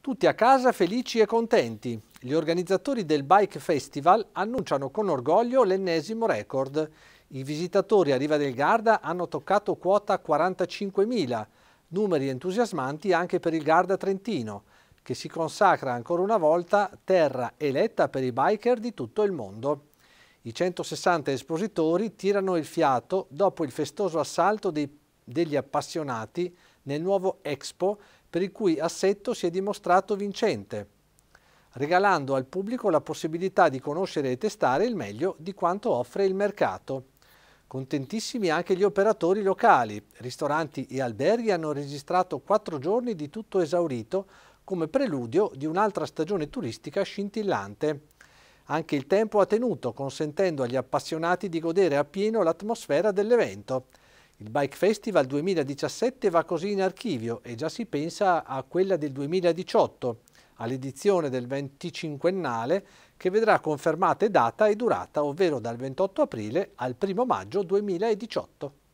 Tutti a casa felici e contenti. Gli organizzatori del Bike Festival annunciano con orgoglio l'ennesimo record. I visitatori a Riva del Garda hanno toccato quota 45.000, numeri entusiasmanti anche per il Garda Trentino, che si consacra ancora una volta terra eletta per i biker di tutto il mondo. I 160 espositori tirano il fiato dopo il festoso assalto dei, degli appassionati nel nuovo Expo per il cui assetto si è dimostrato vincente, regalando al pubblico la possibilità di conoscere e testare il meglio di quanto offre il mercato. Contentissimi anche gli operatori locali, ristoranti e alberghi hanno registrato quattro giorni di tutto esaurito come preludio di un'altra stagione turistica scintillante. Anche il tempo ha tenuto, consentendo agli appassionati di godere appieno l'atmosfera dell'evento. Il Bike Festival 2017 va così in archivio e già si pensa a quella del 2018, all'edizione del 25ennale che vedrà confermate data e durata, ovvero dal 28 aprile al 1 maggio 2018.